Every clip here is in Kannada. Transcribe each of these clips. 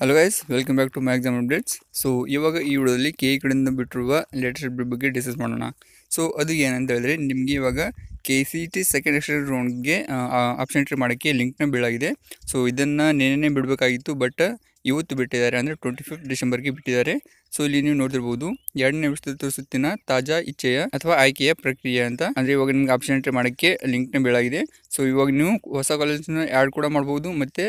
hello guys welcome back to exam updates so ಇವಾಗ ಈ ವಿಡಿಯೋದಲ್ಲಿ ಕೆ ಕಡೆಯಿಂದ ಬಿಟ್ಟಿರುವ ಲೇಟೆಸ್ಟ್ ಅಪ್ಡೇಟ್ ಬಗ್ಗೆ ಡಿಸ್ಕಸ್ ಮಾಡೋಣ ಸೊ ಅದು ಏನಂತ ಹೇಳಿದ್ರೆ ನಿಮಗೆ ಇವಾಗ K C T second extended ರೌಂಡ್ಗೆ ಆಪ್ಷನ್ ಎಂಟ್ರಿ ಮಾಡೋಕ್ಕೆ ಲಿಂಕ್ನ ಬೀಳಾಗಿದೆ ಸೊ ಇದನ್ನು ನೆನೆ ಬಿಡಬೇಕಾಗಿತ್ತು ಬಟ್ ಇವತ್ತು ಬಿಟ್ಟಿದ್ದಾರೆ ಅಂದರೆ ಟ್ವೆಂಟಿ ಫಿಫ್ತ್ ಡಿಸೆಂಬರ್ಗೆ ಬಿಟ್ಟಿದ್ದಾರೆ ಸೊ ಇಲ್ಲಿ ನೀವು ನೋಡಿರ್ಬೋದು ಎರಡನೇ ವಿಷಯದ ಸುತ್ತಿನ ತಾಜಾ ಇಚ್ಛೆಯ ಅಥವಾ ಆಯ್ಕೆಯ ಪ್ರಕ್ರಿಯೆ ಅಂತ ಅಂದರೆ ಇವಾಗ ನಿಮ್ಗೆ ಆಪ್ಷನ್ ಎಂಟ್ರಿ ಮಾಡೋಕ್ಕೆ ಲಿಂಕ್ನ ಬೀಳಾಗಿದೆ ಸೊ ಇವಾಗ ನೀವು ಹೊಸ ಕಾಲೇಜನ್ನು ಆ್ಯಡ್ ಕೂಡ ಮಾಡ್ಬೋದು ಮತ್ತು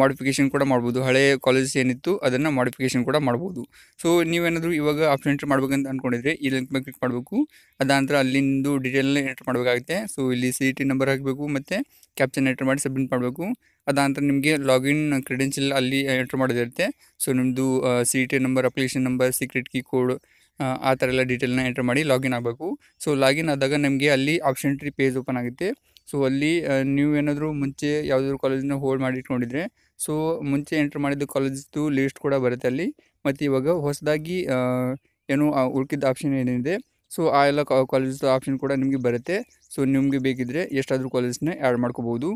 ಮಾಡಿಫಿಕೇಶನ್ ಕೂಡ ಮಾಡ್ಬೋದು ಹಳೆಯ ಕಾಲೇಜಸ್ ಏನಿತ್ತು ಅದನ್ನು ಮಾಡಿಫಿಕೇಶನ್ ಕೂಡ ಮಾಡ್ಬೋದು ಸೊ ನೀವೇನಾದರೂ ಇವಾಗ ಆಪ್ಷನ್ ಎಂಟ್ರಿ ಮಾಡಬೇಕಂತ ಅಂದ್ಕೊಂಡಿದ್ರೆ ಈ ಲಿಂಕ್ ಮೇಲೆ ಕ್ಲಿಕ್ ಮಾಡಬೇಕು ಅದಾನಂತರ ನಂತರ ಅಲ್ಲಿಂದು ಡೀಟೇಲ್ನ ಎಂಟ್ರ್ ಮಾಡಬೇಕಾಗುತ್ತೆ ಬರುತ್ತೆ ಸೊ ಇಲ್ಲಿ ಸಿ ಇ ಟಿ ನಂಬರ್ ಹಾಕಬೇಕು ಮತ್ತು ಕ್ಯಾಪ್ಚನ್ ಎಂಟ್ರ್ ಮಾಡಿ ಸಬ್ಮಿಟ್ ಮಾಡಬೇಕು ಅದಾನಂತರ ನಿಮಗೆ ಲಾಗಿನ್ ಕ್ರೆಡೆನ್ಷಿಯಲ್ ಅಲ್ಲಿ ಎಂಟ್ರ್ ಮಾಡೋದಿರುತ್ತೆ ಸೊ ನಿಮ್ಮದು C E T number application number secret key code ಆ ಥರ ಎಲ್ಲ ಡೀಟೇಲ್ನ ಎಂಟ್ರ್ ಮಾಡಿ ಲಾಗಿನ್ ಆಗಬೇಕು ಸೊ ಲಾಗಿನ್ ಆದಾಗ ನಮಗೆ ಅಲ್ಲಿ ಆಪ್ಷನ್ ಟ್ರೀ ಪೇಜ್ ಓಪನ್ ಆಗುತ್ತೆ ಸೊ ಅಲ್ಲಿ ನೀವು ಏನಾದರೂ ಮುಂಚೆ ಯಾವುದಾದ್ರು ಕಾಲೇಜನ್ನ ಹೋಲ್ಡ್ ಮಾಡಿ ಇಟ್ಕೊಂಡಿದ್ರೆ ಸೊ ಮುಂಚೆ ಎಂಟ್ರ್ ಮಾಡಿದ ಕಾಲೇಜ್ದು ಲಿಸ್ಟ್ ಕೂಡ ಬರುತ್ತೆ ಅಲ್ಲಿ ಮತ್ತು ಇವಾಗ ಹೊಸದಾಗಿ ಏನು ಉಳ್ಕಿದ ಆಪ್ಷನ್ ಏನಿದೆ ಸೊ ಆ ಎಲ್ಲ ಕಾಲೇಜಸ್ ಆಪ್ಷನ್ ಕೂಡ ನಿಮಗೆ ಬರುತ್ತೆ ಸೊ ನಿಮಗೆ ಬೇಕಿದ್ದರೆ ಎಷ್ಟಾದರೂ ಕಾಲೇಜ್ನ ಆ್ಯಡ್ ಮಾಡ್ಕೋಬೋದು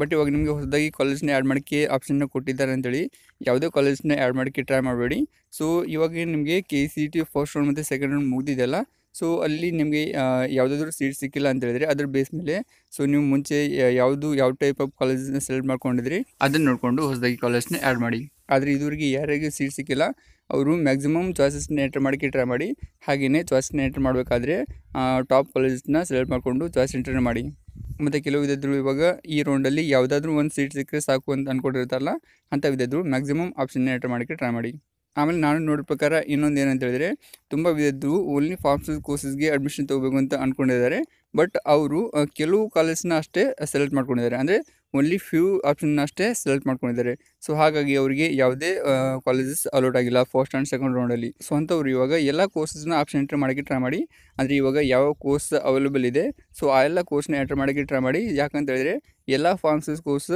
ಬಟ್ ಇವಾಗ ನಿಮಗೆ ಹೊಸದಾಗಿ ಕಾಲೇಜ್ನ ಆ್ಯಡ್ ಮಾಡೋಕ್ಕೆ ಆಪ್ಷನ್ನ ಕೊಟ್ಟಿದ್ದಾರೆ ಅಂತೇಳಿ ಯಾವುದೇ ಕಾಲೇಜ್ನ ಆ್ಯಡ್ ಮಾಡೋಕ್ಕೆ ಟ್ರೈ ಮಾಡಬೇಡಿ ಸೊ ಇವಾಗ ನಿಮಗೆ K C T first round ಮತ್ತು ಸೆಕೆಂಡ್ ರೌಂಡ್ ಮುಗಿದಿದೆಲ್ಲ ಸೊ ಅಲ್ಲಿ ನಿಮಗೆ ಯಾವುದಾದ್ರೂ ಸೀಟ್ ಸಿಕ್ಕಿಲ್ಲ ಅಂತ ಹೇಳಿದ್ರೆ ಅದ್ರ ಬೇಸ್ ಮೇಲೆ ಸೊ ನೀವು ಮುಂಚೆ ಯಾವುದು ಯಾವ ಟೈಪ್ ಆಫ್ ಕಾಲೇಜನ್ನ ಸೆಲೆಕ್ಟ್ ಮಾಡ್ಕೊಂಡಿದ್ರಿ ಅದನ್ನು ನೋಡಿಕೊಂಡು ಹೊಸದಾಗಿ ಕಾಲೇಜ್ನ ಆ್ಯಡ್ ಮಾಡಿ ಆದರೆ ಇದುವರೆಗೆ ಯಾರಿಗೂ ಸೀಟ್ ಸಿಕ್ಕಿಲ್ಲ ಅವರು ಮ್ಯಾಕ್ಸಿಮಮ್ ಚಾಯ್ಸಸ್ನ ಎಂಟರ್ ಮಾಡೋಕ್ಕೆ ಟ್ರೈ ಮಾಡಿ ಹಾಗೆಯೇ ಚಾಯ್ಸನ್ನ ಎಂಟರ್ ಮಾಡಬೇಕಾದ್ರೆ ಟಾಪ್ ಕಾಲೇಜಸ್ನ ಸೆಲೆಕ್ಟ್ ಮಾಡಿಕೊಂಡು ಚಾಯ್ಸ್ ಎಂಟರ್ ಮಾಡಿ ಮತ್ತು ಕೆಲವು ವಿದ್ಯಾರ್ಥಿಗಳು ಇವಾಗ ಈ ರೌಂಡಲ್ಲಿ ಯಾವುದಾದ್ರೂ ಒಂದು ಸೀಟ್ ಸಿಕ್ಕರೆ ಸಾಕು ಅಂತ ಅಂದ್ಕೊಂಡಿರ್ತಾರಲ್ಲ ಅಂಥ ವಿದ್ಯಾರ್ಥಿಗಳು ಮ್ಯಾಕ್ಸಿಮಮ್ ಆಪ್ಷನ್ನ ಎಂಟರ್ ಮಾಡೋಕ್ಕೆ ಟ್ರೈ ಮಾಡಿ ಆಮೇಲೆ ನಾನು ನೋಡಿದ ಪ್ರಕಾರ ಇನ್ನೊಂದು ಏನಂತ ಹೇಳಿದ್ರೆ ತುಂಬ ವಿದ್ಯಾರ್ಥಿಗಳು ಓನ್ಲಿ ಫಾರ್ಮ್ಸ್ ಕೋರ್ಸಸ್ಗೆ ಅಡ್ಮಿಷನ್ ತೊಗೋಬೇಕು ಅಂತ ಅಂದ್ಕೊಂಡಿದ್ದಾರೆ ಬಟ್ ಅವರು ಕೆಲವು ಕಾಲೇಜ್ನ ಅಷ್ಟೇ ಸೆಲೆಕ್ಟ್ ಮಾಡ್ಕೊಂಡಿದ್ದಾರೆ ಅಂದರೆ ಓನ್ಲಿ ಫ್ಯೂ ಆಪ್ಷನ್ ಅಷ್ಟೇ ಸೆಲೆಕ್ಟ್ ಮಾಡ್ಕೊಂಡಿದ್ದಾರೆ ಸೊ ಹಾಗಾಗಿ ಅವರಿಗೆ ಯಾವುದೇ ಕಾಲೇಜಸ್ ಅಲೋಟ್ ಆಗಿಲ್ಲ ಫಸ್ಟ್ ಆ್ಯಂಡ್ ಸೆಕೆಂಡ್ ರೌಂಡಲ್ಲಿ ಸೊ ಅಂಥವ್ರು ಇವಾಗ ಎಲ್ಲ ಕೋರ್ಸಸ್ನ ಆಪ್ಷನ್ ಎಂಟ್ರ್ ಮಾಡೋಕ್ಕೆ ಟ್ರೈ ಮಾಡಿ ಅಂದರೆ ಇವಾಗ ಯಾವ ಕೋರ್ಸ್ ಅವೈಲೇಬಲ್ ಇದೆ ಸೊ ಆ ಎಲ್ಲ ಕೋರ್ಸ್ನ ಎಂಟ್ರ್ ಮಾಡೋಕ್ಕೆ ಟ್ರೈ ಮಾಡಿ ಯಾಕಂತ ಎಲ್ಲ ಫಾರ್ಮ್ಸಸ್ ಕೋರ್ಸ್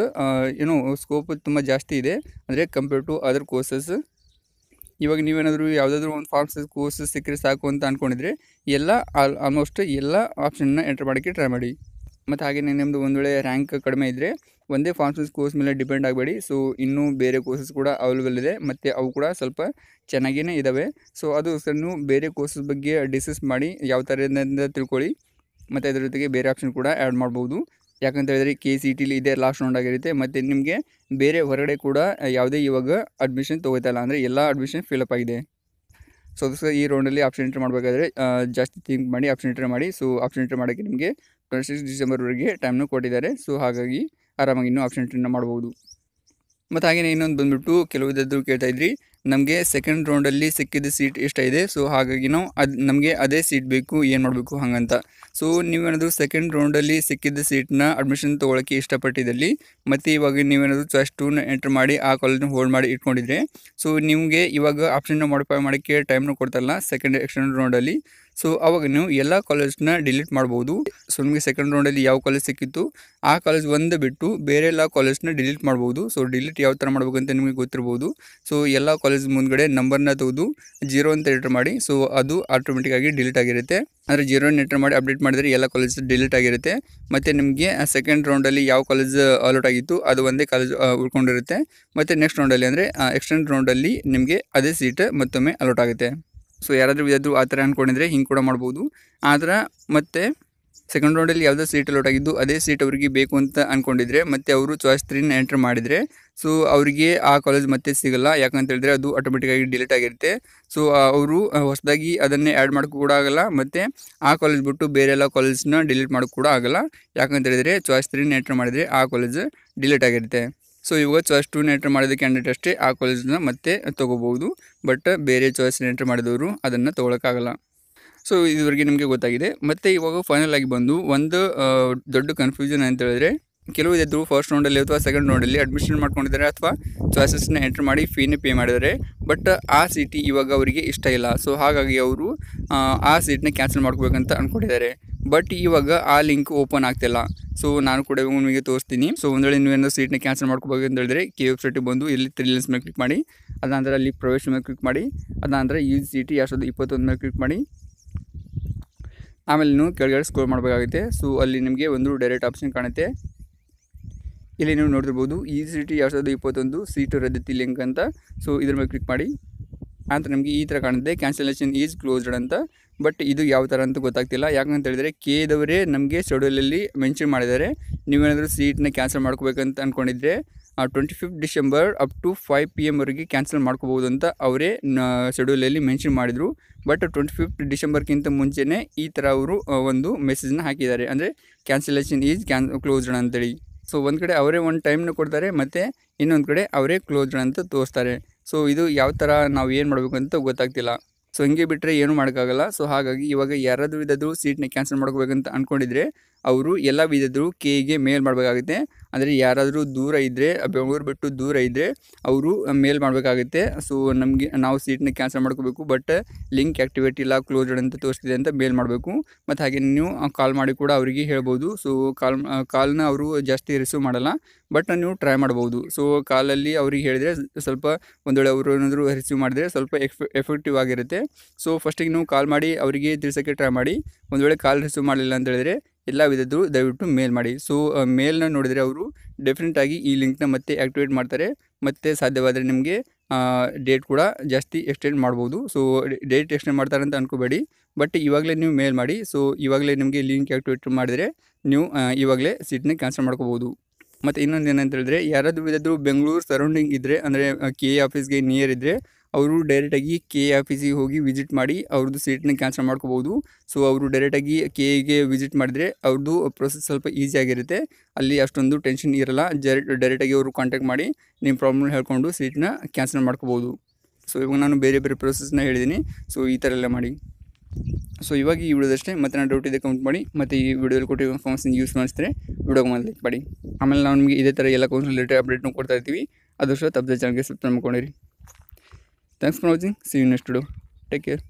ಏನು ಸ್ಕೋಪ್ ತುಂಬ ಜಾಸ್ತಿ ಇದೆ ಅಂದರೆ ಕಂಪೇರ್ ಟು ಅದರ್ ಕೋರ್ಸಸ್ ಇವಾಗ ನೀವೇನಾದರೂ ಯಾವುದಾದ್ರೂ ಒಂದು ಫಾರ್ಮ್ಸ್ ಕೋರ್ಸ್ ಸಿಕ್ಕರೆ ಸಾಕು ಅಂತ ಅಂದ್ಕೊಂಡಿದ್ರೆ ಎಲ್ಲ ಆಲ್ಮೋಸ್ಟ್ ಎಲ್ಲ ಆಪ್ಷನ್ನ ಎಂಟ್ರ್ ಮಾಡೋಕ್ಕೆ ಟ್ರೈ ಮಾಡಿ ಮತ್ತು ಹಾಗೆ ನಿಮ್ಮದು ಒಂದು ವೇಳೆ ರ್ಯಾಂಕ್ ಕಡಿಮೆ ಇದ್ದರೆ ಒಂದೇ ಫಾರ್ಮಸಿಸ್ ಕೋರ್ಸ್ ಮೇಲೆ ಡಿಪೆಂಡ್ ಆಗಬೇಡಿ ಸೊ ಇನ್ನೂ ಬೇರೆ ಕೋರ್ಸಸ್ ಕೂಡ ಅವೈಲೇಬಲ್ ಇದೆ ಮತ್ತು ಅವು ಕೂಡ ಸ್ವಲ್ಪ ಚೆನ್ನಾಗಿಯೇ ಇದ್ದಾವೆ ಸೊ ಅದು ಸರ್ನು ಬೇರೆ ಕೋರ್ಸಸ್ ಬಗ್ಗೆ ಡಿಸ್ಕಸ್ ಮಾಡಿ ಯಾವ ಥರದಿಂದ ತಿಳ್ಕೊಳ್ಳಿ ಮತ್ತು ಅದರ ಜೊತೆಗೆ ಬೇರೆ ಆಪ್ಷನ್ ಕೂಡ ಆ್ಯಡ್ ಮಾಡ್ಬೋದು ಯಾಕಂತ ಹೇಳಿದರೆ ಕೆ ಸಿ ಟಿಲಿ ಇದೆ ಲಾಸ್ಟ್ ರೌಂಡ್ ಆಗಿರುತ್ತೆ ಮತ್ತು ನಿಮಗೆ ಬೇರೆ ಹೊರಗಡೆ ಕೂಡ ಯಾವುದೇ ಇವಾಗ ಅಡ್ಮಿಷನ್ ತೊಗೋತಾಯಿಲ್ಲ ಅಂದರೆ ಎಲ್ಲ ಅಡ್ಮಿಷನ್ ಫಿಲಪ್ ಆಗಿದೆ ಸೊ ಅದಕ್ಕೋಸ್ಕರ ಈ ರೌಂಡಲ್ಲಿ ಆಪ್ಷನ್ ಎಂಟ್ರ್ ಮಾಡಬೇಕಾದ್ರೆ ಜಾಸ್ತಿ ಥಿಂಕ್ ಮಾಡಿ ಆಪ್ಷನ್ ಎಂಟ್ರ್ ಮಾಡಿ ಸೊ ಆಪ್ಷನ್ ಎಂಟ್ರ್ ಮಾಡೋಕ್ಕೆ ನಿಮಗೆ ಡಿಸೆಂಬರ್ ವರೆಗೆ ಡಿಸೆಂಬರ್ವರೆಗೆ ಟೈಮ್ನೂ ಕೊಟ್ಟಿದ್ದಾರೆ ಸೊ ಹಾಗಾಗಿ ಆರಾಮಾಗಿ ಇನ್ನೂ ಆಪ್ಷನ್ ಟ್ರೆಂಡ್ನ ಮಾಡ್ಬೋದು ಮತ್ತು ಹಾಗೆಯೇ ಇನ್ನೊಂದು ಬಂದುಬಿಟ್ಟು ಕೆಲವು ಕೇಳ್ತಾ ಕೇಳ್ತಾಯಿದ್ರಿ ನಮಗೆ ಸೆಕೆಂಡ್ ರೌಂಡಲ್ಲಿ ಸಿಕ್ಕಿದ ಸೀಟ್ ಇಷ್ಟ ಇದೆ ಸೊ ಹಾಗಾಗಿ ನಾವು ಅದು ನಮಗೆ ಅದೇ ಸೀಟ್ ಬೇಕು ಏನು ಮಾಡಬೇಕು ಹಾಗಂತ ಸೊ ನೀವೇನಾದರೂ ಸೆಕೆಂಡ್ ರೌಂಡಲ್ಲಿ ಸಿಕ್ಕಿದ್ದ ಸೀಟ್ನ ಅಡ್ಮಿಷನ್ ತೊಗೊಳಕ್ಕೆ ಇಷ್ಟಪಟ್ಟಿದ್ದಲ್ಲಿ ಮತ್ತು ಇವಾಗ ನೀವೇನಾದರೂ ಚಾಯ್ಸ್ ಟೂನ ಎಂಟ್ರ್ ಮಾಡಿ ಆ ಕಾಲೇಜ್ನ ಹೋಲ್ಡ್ ಮಾಡಿ ಇಟ್ಕೊಂಡಿದ್ರೆ ಸೊ ನಿಮಗೆ ಇವಾಗ ಆಪ್ಷನ್ನ ಮಾಡಿಫೈ ಮಾಡೋಕ್ಕೆ ಟೈಮ್ನ ಕೊಡ್ತಾರಲ್ಲ ಸೆಕೆಂಡ್ ಎಕ್ಸ್ಟೆಂಡ್ ರೌಂಡಲ್ಲಿ ಸೊ ಅವಾಗ ನೀವು ಎಲ್ಲ ಕಾಲೇಜ್ನ ಡಿಲೀಟ್ ಮಾಡ್ಬೋದು ಸೊ ನಿಮಗೆ ಸೆಕೆಂಡ್ ರೌಂಡಲ್ಲಿ ಯಾವ ಕಾಲೇಜ್ ಸಿಕ್ಕಿತ್ತು ಆ ಕಾಲೇಜ್ ಒಂದು ಬಿಟ್ಟು ಬೇರೆ ಎಲ್ಲ ಕಾಲೇಜ್ನ ಡಿಲೀಟ್ ಮಾಡ್ಬೋದು ಸೊ ಡಿಲೀಟ್ ಯಾವ ಥರ ಮಾಡ್ಬೇಕಂತ ನಿಮಗೆ ಗೊತ್ತಿರ್ಬೋದು ಸೊ ಎಲ್ಲ ಕಾಲೇಜ್ ಕಾಲೇಜ್ ಮುಂದ್ಗಡೆ ನಂಬರ್ನ ತೆಗೆದು ಜೀರೋ ಅಂತ ಎಂಟರ್ ಮಾಡಿ ಸೊ ಅದು ಆಟೋಮೆಟಿಕ್ಕಾಗಿ ಡಿಲೀಟ್ ಆಗಿರುತ್ತೆ ಅಂದರೆ ಜೀರೋನ ಎಂಟರ್ ಮಾಡಿ ಅಪ್ಡೇಟ್ ಮಾಡಿದರೆ ಎಲ್ಲ ಕಾಲೇಜ್ ಡಿಲೀಟ್ ಆಗಿರುತ್ತೆ ಮತ್ತು ನಿಮಗೆ ಸೆಕೆಂಡ್ ರೌಂಡಲ್ಲಿ ಯಾವ ಕಾಲೇಜ್ ಅಲೌಟ್ ಆಗಿತ್ತು ಅದು ಒಂದೇ ಕಾಲೇಜ್ ಉಳ್ಕೊಂಡಿರುತ್ತೆ ಮತ್ತು ನೆಕ್ಸ್ಟ್ ರೌಂಡಲ್ಲಿ ಅಂದರೆ ಎಕ್ಸ್ಟೆಂಡ್ ರೌಂಡಲ್ಲಿ ನಿಮಗೆ ಅದೇ ಸೀಟ್ ಮತ್ತೊಮ್ಮೆ ಅಲೌಟ್ ಆಗುತ್ತೆ ಸೊ ಯಾರಾದರೂ ಇದಾದರೂ ಆ ಥರ ಅಂದ್ಕೊಂಡಿದ್ರೆ ಹಿಂಗೆ ಕೂಡ ಮಾಡ್ಬೋದು ಆದರೆ ಮತ್ತು ಸೆಕೆಂಡ್ ರೌಂಡಲ್ಲಿ ಯಾವುದೋ ಸೀಟ್ ಅಲೋಟ್ ಆಗಿದ್ದು ಅದೇ ಸೀಟ್ ಅವರಿಗೆ ಬೇಕು ಅಂತ ಅಂದ್ಕೊಂಡಿದ್ರೆ ಮತ್ತೆ ಅವರು ಚಾಯ್ಸ್ ತ್ರೀನ ಎಂಟ್ರ್ ಮಾಡಿದರೆ ಸೊ ಅವರಿಗೆ ಆ ಕಾಲೇಜ್ ಮತ್ತೆ ಸಿಗಲ್ಲ ಯಾಕಂತ ಹೇಳಿದ್ರೆ ಅದು ಆಟೋಮೆಟಿಕ್ಕಾಗಿ ಡಿಲೀಟ್ ಆಗಿರುತ್ತೆ ಸೊ ಅವರು ಹೊಸದಾಗಿ ಅದನ್ನೇ ಆ್ಯಡ್ ಮಾಡೋಕ್ಕೂ ಕೂಡ ಆಗಲ್ಲ ಮತ್ತು ಆ ಕಾಲೇಜ್ ಬಿಟ್ಟು ಬೇರೆ ಎಲ್ಲ ಕಾಲೇಜ್ನ ಡಿಲೀಟ್ ಮಾಡೋಕ್ಕೂ ಕೂಡ ಆಗಲ್ಲ ಯಾಕಂತ ಹೇಳಿದರೆ ಚಾಯ್ಸ್ ತ್ರೀನ ಎಂಟ್ರ್ ಮಾಡಿದರೆ ಆ ಕಾಲೇಜ್ ಡಿಲೀಟ್ ಆಗಿರುತ್ತೆ ಸೊ ಇವಾಗ ಚಾಯ್ಸ್ ಟೂನ ಎಂಟ್ರ್ ಮಾಡಿದ ಕ್ಯಾಂಡಿಡೇಟ್ ಅಷ್ಟೇ ಆ ಕಾಲೇಜ್ನ ಮತ್ತೆ ತೊಗೋಬೋದು ಬಟ್ ಬೇರೆ ಚಾಯ್ಸ್ನ ಎಂಟ್ರ್ ಮಾಡಿದವರು ಅದನ್ನು ತೊಗೊಳಕ್ಕಾಗಲ್ಲ ಸೊ ಇದುವರೆಗೆ ನಿಮಗೆ ಗೊತ್ತಾಗಿದೆ ಮತ್ತು ಇವಾಗ ಫೈನಲ್ ಆಗಿ ಬಂದು ಒಂದು ದೊಡ್ಡ ಕನ್ಫ್ಯೂಷನ್ ಅಂತ ಹೇಳಿದ್ರೆ ಕೆಲವು ಇದ್ದರು ಫಸ್ಟ್ ರೌಂಡಲ್ಲಿ ಅಥವಾ ಸೆಕೆಂಡ್ ರೌಂಡಲ್ಲಿ ಅಡ್ಮಿಷನ್ ಮಾಡ್ಕೊಂಡಿದ್ದಾರೆ ಅಥವಾ ಚಾಯ್ಸಸ್ನ ಎಂಟ್ರ್ ಮಾಡಿ ಫೀನೇ ಪೇ ಮಾಡಿದ್ದಾರೆ ಬಟ್ ಆ ಸೀಟಿ ಇವಾಗ ಅವರಿಗೆ ಇಷ್ಟ ಇಲ್ಲ ಸೊ ಹಾಗಾಗಿ ಅವರು ಆ ಸೀಟ್ನ ಕ್ಯಾನ್ಸಲ್ ಮಾಡ್ಕೋಬೇಕಂತ ಅಂದ್ಕೊಂಡಿದ್ದಾರೆ ಬಟ್ ಇವಾಗ ಆ ಲಿಂಕ್ ಓಪನ್ ಆಗ್ತಿಲ್ಲ ಸೊ ನಾನು ಕೂಡ ನಿಮಗೆ ತೋರಿಸ್ತೀನಿ ಸೊ ಒಂದು ವೇಳೆ ನೀವೇನೋ ಸೀಟ್ನ ಕ್ಯಾನ್ಸಲ್ ಮಾಡ್ಕೋಬೇಕು ಅಂತ ಹೇಳಿದ್ರೆ ಕೆ ವೆಬ್ಸೈಟಿಗೆ ಬಂದು ಇಲ್ಲಿ ತ್ರೀ ಲೈನ್ಸ್ ಮೇಲೆ ಕ್ಲಿಕ್ ಮಾಡಿ ಅದಾದರೆ ಅಲ್ಲಿ ಪ್ರವೇಶ ಮೇಲೆ ಕ್ಲಿಕ್ ಮಾಡಿ ಅದಾನಂತರ ಈ ಸೀಟಿ ಎರಡು ಸಾವಿರದ ಇಪ್ಪತ್ತೊಂದು ಮೇಲೆ ಕ್ಲಿಕ್ ಮಾಡಿ ಆಮೇಲೆ ನೀವು ಕೆಳಗಡೆ ಸ್ಕೋರ್ ಮಾಡಬೇಕಾಗುತ್ತೆ ಸೊ ಅಲ್ಲಿ ನಿಮಗೆ ಒಂದು ಡೈರೆಕ್ಟ್ ಆಪ್ಷನ್ ಕಾಣುತ್ತೆ ಇಲ್ಲಿ ನೀವು ನೋಡಿರ್ಬೋದು ಈ ಸಿ ಟಿ ಎರಡು ಸಾವಿರದ ಇಪ್ಪತ್ತೊಂದು ಸೀಟು ರದ್ದತಿ ಲಿಂಕ್ ಅಂತ ಸೊ ಇದ್ರ ಮೇಲೆ ಕ್ಲಿಕ್ ಮಾಡಿ ಅಂತ ನಮಗೆ ಈ ಥರ ಕಾಣುತ್ತೆ ಕ್ಯಾನ್ಸಲೇಷನ್ ಈಸ್ ಕ್ಲೋಸ್ಡ್ ಅಂತ ಬಟ್ ಇದು ಯಾವ ಥರ ಅಂತ ಗೊತ್ತಾಗ್ತಿಲ್ಲ ಯಾಕಂತ ಹೇಳಿದರೆ ಕೇದವರೇ ನಮಗೆ ಶೆಡ್ಯೂಲಲ್ಲಿ ಮೆನ್ಷನ್ ಮಾಡಿದ್ದಾರೆ ನೀವೇನಾದರೂ ಸೀಟ್ನ ಕ್ಯಾನ್ಸಲ್ ಮಾಡ್ಕೋಬೇಕಂತ ಅಂದ್ಕೊಂಡಿದ್ರೆ twenty fifth December up to five P ಎಮ್ವರೆಗೆ ಕ್ಯಾನ್ಸಲ್ ಮಾಡ್ಕೋಬೋದು ಅಂತ ಅವರೇ ಶೆಡ್ಯೂಲಲ್ಲಿ ಮೆನ್ಷನ್ ಮಾಡಿದರು ಬಟ್ ಟ್ವೆಂಟಿ ಫಿಫ್ತ್ ಡಿಸೆಂಬರ್ಗಿಂತ ಮುಂಚೆನೇ ಈ ಥರ ಅವರು ಒಂದು ಮೆಸೇಜ್ನ ಹಾಕಿದ್ದಾರೆ ಅಂದರೆ ಕ್ಯಾನ್ಸಲೇಷನ್ ಈಸ್ ಕ್ಯಾನ್ ಕ್ಲೋಸ್ಡ್ ಅಂತೇಳಿ ಸೊ ಒಂದು ಕಡೆ ಅವರೇ ಒಂದು ಟೈಮ್ನ ಕೊಡ್ತಾರೆ ಮತ್ತು ಇನ್ನೊಂದು ಕಡೆ ಅವರೇ ಕ್ಲೋಸ್ಡ್ ಅಂತ ತೋರಿಸ್ತಾರೆ ಸೊ ಇದು ಯಾವ ಥರ ನಾವು ಏನು ಮಾಡಬೇಕು ಅಂತ ಗೊತ್ತಾಗ್ತಿಲ್ಲ ಸೊ ಹಂಗೆ ಬಿಟ್ಟರೆ ಏನೂ ಮಾಡೋಕ್ಕಾಗಲ್ಲ ಸೊ ಹಾಗಾಗಿ ಇವಾಗ ಯಾರಾದರೂ ವಿಧದ್ದು ಸೀಟ್ನ ಕ್ಯಾನ್ಸಲ್ ಮಾಡ್ಕೋಬೇಕಂತ ಅಂದ್ಕೊಂಡಿದ್ರೆ ಅವರು ಎಲ್ಲ ವಿಧದ್ರು ಕೆಗೆ ಮೇಲ್ ಮಾಡಬೇಕಾಗುತ್ತೆ ಅಂದರೆ ಯಾರಾದರೂ ದೂರ ಇದ್ದರೆ ಬೆಂಗಳೂರು ಬಿಟ್ಟು ದೂರ ಇದ್ದರೆ ಅವರು ಮೇಲ್ ಮಾಡಬೇಕಾಗುತ್ತೆ ಸೊ ನಮಗೆ ನಾವು ಸೀಟ್ನ ಕ್ಯಾನ್ಸಲ್ ಮಾಡ್ಕೋಬೇಕು ಬಟ್ ಲಿಂಕ್ ಆ್ಯಕ್ಟಿವೇಟ್ ಇಲ್ಲ ಕ್ಲೋಸ್ಡ್ ಅಂತ ತೋರಿಸ್ತಿದೆ ಅಂತ ಮೇಲ್ ಮಾಡಬೇಕು ಮತ್ತು ಹಾಗೆ ನೀವು ಕಾಲ್ ಮಾಡಿ ಕೂಡ ಅವರಿಗೆ ಹೇಳ್ಬೋದು ಸೊ ಕಾಲ್ ಕಾಲ್ನ ಅವರು ಜಾಸ್ತಿ ರಿಸೀವ್ ಮಾಡಲ್ಲ ಬಟ್ ನೀವು ಟ್ರೈ ಮಾಡ್ಬೋದು ಸೊ ಕಾಲಲ್ಲಿ ಅವ್ರಿಗೆ ಹೇಳಿದರೆ ಸ್ವಲ್ಪ ಒಂದೊಳ್ಳೆ ಅವರು ಏನಾದರೂ ರಿಸೀವ್ ಮಾಡಿದರೆ ಸ್ವಲ್ಪ ಎಫ್ ಎಫೆಕ್ಟಿವ್ ಆಗಿರುತ್ತೆ ಸೊ ಫಸ್ಟಿಗೆ ನೀವು ಕಾಲ್ ಮಾಡಿ ಅವರಿಗೆ ತಿಳಿಸೋಕ್ಕೆ ಟ್ರೈ ಮಾಡಿ ಒಂದು ವೇಳೆ ಕಾಲ್ ರಿಸೀವ್ ಮಾಡಲಿಲ್ಲ ಅಂತ ಹೇಳಿದರೆ ಎಲ್ಲ ವಿಧದ್ದು ದಯವಿಟ್ಟು ಮೇಲ್ ಮಾಡಿ ಸೊ ಮೇಲ್ನ ನೋಡಿದರೆ ಅವರು ಡೆಫಿನೆಟಾಗಿ ಈ ಲಿಂಕ್ನ ಮತ್ತೆ ಆ್ಯಕ್ಟಿವೇಟ್ ಮಾಡ್ತಾರೆ ಮತ್ತು ಸಾಧ್ಯವಾದರೆ ನಿಮಗೆ ಡೇಟ್ ಕೂಡ ಜಾಸ್ತಿ ಎಕ್ಸ್ಟೆಂಡ್ ಮಾಡ್ಬೋದು ಸೊ ಡೇಟ್ ಎಕ್ಸ್ಟೆಂಡ್ ಮಾಡ್ತಾರೆ ಅಂತ ಅನ್ಕೋಬೇಡಿ ಬಟ್ ಇವಾಗಲೇ ನೀವು ಮೇಲ್ ಮಾಡಿ ಸೊ ಇವಾಗಲೇ ನಿಮಗೆ ಲಿಂಕ್ ಆ್ಯಕ್ಟಿವೇಟ್ ಮಾಡಿದರೆ ನೀವು ಇವಾಗಲೇ ಸೀಟ್ನ ಕ್ಯಾನ್ಸಲ್ ಮಾಡ್ಕೋಬೋದು ಮತ್ತು ಇನ್ನೊಂದು ಏನಂತ ಹೇಳಿದ್ರೆ ಯಾರಾದ್ರು ಇದಾದರೂ ಬೆಂಗಳೂರು ಸರೌಂಡಿಂಗ್ ಇದ್ದರೆ ಅಂದರೆ ಕೆ ಎ ಆಫೀಸ್ಗೆ ನಿಯರ್ ಇದ್ದರೆ ಅವರು ಡೈರೆಕ್ಟಾಗಿ ಕೆ ಎ ಆಫೀಸಿಗೆ ಹೋಗಿ ವಿಸಿಟ್ ಮಾಡಿ ಅವ್ರದ್ದು ಸೀಟ್ನ ಕ್ಯಾನ್ಸಲ್ ಮಾಡ್ಕೋಬೋದು ಸೊ ಅವರು ಡೈರೆಕ್ಟಾಗಿ ಕೆ ಎಗೆ ವಿಸಿಟ್ ಮಾಡಿದರೆ ಅವ್ರದ್ದು ಪ್ರೊಸೆಸ್ ಸ್ವಲ್ಪ ಈಸಿಯಾಗಿರುತ್ತೆ ಅಲ್ಲಿ ಅಷ್ಟೊಂದು ಟೆನ್ಷನ್ ಇರಲ್ಲ ಡೈರೆಕ್ಟ್ ಡೈರೆಕ್ಟಾಗಿ ಅವರು ಕಾಂಟ್ಯಾಕ್ಟ್ ಮಾಡಿ ನಿಮ್ಮ ಪ್ರಾಬ್ಲಮ್ ಹೇಳ್ಕೊಂಡು ಸೀಟ್ನ ಕ್ಯಾನ್ಸಲ್ ಮಾಡ್ಕೋಬೋದು ಸೊ ಇವಾಗ ನಾನು ಬೇರೆ ಬೇರೆ ಪ್ರೊಸೆಸ್ನ ಹೇಳಿದ್ದೀನಿ ಸೊ ಈ ಥರ ಎಲ್ಲ ಮಾಡಿ ಸೊ ಇವಾಗ ಈ ವಿಡಿಯೋದಷ್ಟೇ ಮತ್ತೆ ನಾನು ಡೌಟ್ ಇದೆ ಕೌಂಟ್ ಮಾಡಿ ಮತ್ತೆ ಈ ವಿಡಿಯೋದಲ್ಲಿ ಕೊಟ್ಟಿರೋ ಇನ್ಫಾರ್ಮೇಷನ್ ಯೂಸ್ ಮಾಡಿಸ್ತಾರೆ ವಿಡಿಯೋಗೆ ಮಾಡಿ ಲೈಕ್ ಮಾಡಿ ಆಮೇಲೆ ನಾವು ನಿಮಗೆ ಇದೇ ಥರ ಎಲ್ಲ ಕೌನ್ಸ್ ರಿಲೇಟೆಡ್ ಅಪ್ಡೇಟ್ನೂ ಕೊಡ್ತಾ ಇರ್ತೀವಿ ಅದರ ಸಹ ತಪ್ಪದ ಚಾನಲ್ಗೆ ಸಬ್ಸ್ಕ್ರೈಬ್ ಮಾಡ್ಕೊಂಡಿರಿ thanks for watching see you next take care